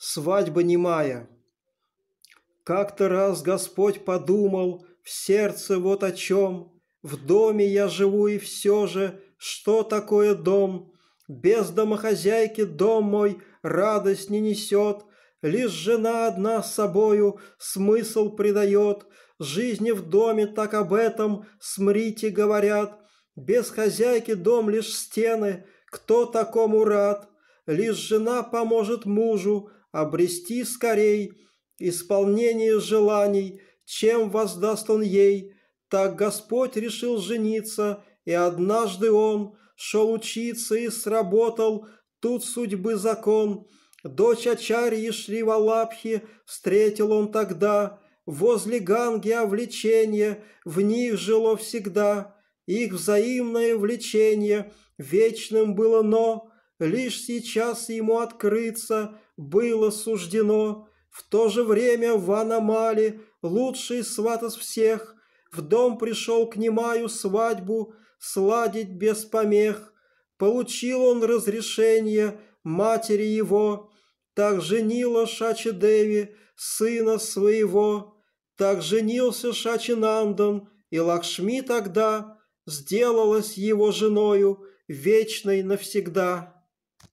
свадьба немая. Как-то раз Господь подумал в сердце вот о чем. В доме я живу и все же, что такое дом? Без домохозяйки дом мой радость не несет, Лишь жена одна с собою смысл придает. Жизни в доме так об этом смрите говорят. Без хозяйки дом лишь стены, кто такому рад? лишь жена поможет мужу обрести скорей исполнение желаний, чем воздаст он ей. Так Господь решил жениться, и однажды он шел учиться и сработал тут судьбы закон. Дочь Ачарьи Шривалапхи встретил он тогда, возле Ганги овлечение, в них жило всегда. Их взаимное влечение вечным было, но Лишь сейчас ему открыться было суждено. В то же время в аномале лучший сват из всех в дом пришел к Немаю свадьбу сладить без помех. Получил он разрешение матери его, так женила шачи сына своего. Так женился Шачинандан, и Лакшми тогда сделалась его женою вечной навсегда.